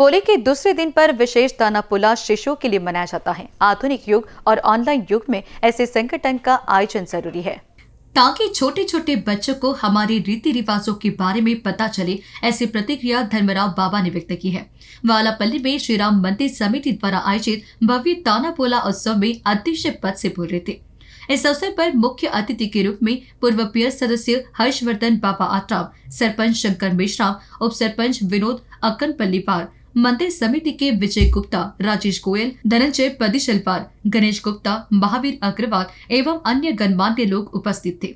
होली के दूसरे दिन पर विशेष पुला शिशुओं के लिए मनाया जाता है आधुनिक युग और ऑनलाइन युग में ऐसे संगठन का आयोजन जरूरी है ताकि छोटे छोटे बच्चों को हमारे रीति रिवाजों के बारे में पता चले ऐसी प्रतिक्रिया धर्मराव बाबा ने व्यक्त की है वालापल्ली में श्री राम मंदिर समिति द्वारा आयोजित भव्य ताना पोला उत्सव में अध्यक्ष पद से बोल रहे थे इस अवसर पर मुख्य अतिथि के रूप में पूर्व पीएस सदस्य हर्षवर्धन बाबा आत्राम सरपंच शंकर मिश्रा उप सरपंच विनोद पार मंदिर समिति के विजय गुप्ता राजेश गोयल धनंजय प्रदिशलवार गणेश गुप्ता महावीर अग्रवाल एवं अन्य गणमान्य लोग उपस्थित थे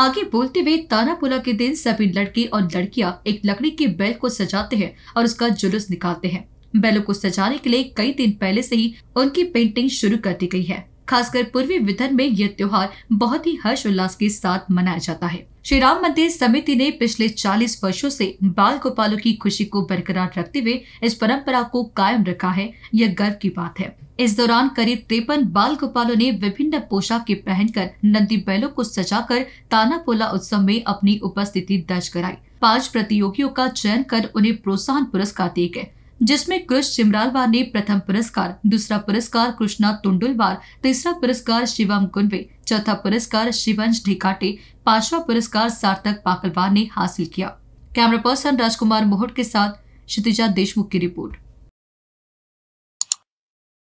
आगे बोलते हुए तानापुरा के दिन सभी लड़के और लड़कियां एक लकड़ी के बैल को सजाते हैं और उसका जुलूस निकालते हैं बैलों को सजाने के लिए कई दिन पहले से ही उनकी पेंटिंग शुरू कर दी गई है खासकर पूर्वी विदर्भ में यह त्योहार बहुत ही हर्ष उल्लास के साथ मनाया जाता है श्री राम मंदिर समिति ने पिछले 40 वर्षों से बाल गोपालों की खुशी को बरकरार रखते हुए इस परंपरा को कायम रखा है यह गर्व की बात है इस दौरान करीब तिरपन बाल गोपालों ने विभिन्न पोशाक के पहनकर नंदी बैलों को सजाकर ताना पोला उत्सव में अपनी उपस्थिति दर्ज कराई पांच प्रतियोगियों का चयन कर उन्हें प्रोत्साहन पुरस्कार दिए गए जिसमें कृष्ण चिमरालवार ने प्रथम पुरस्कार दूसरा पुरस्कार कृष्णा तुंडुलवार तीसरा पुरस्कार शिवम गुनवे चौथा पुरस्कार शिवंश ढिकाटे पांचवा पुरस्कार सार्थक पाकलवार ने हासिल किया कैमरा पर्सन राजकुमार मोहट के साथ क्षितिजा देशमुख की रिपोर्ट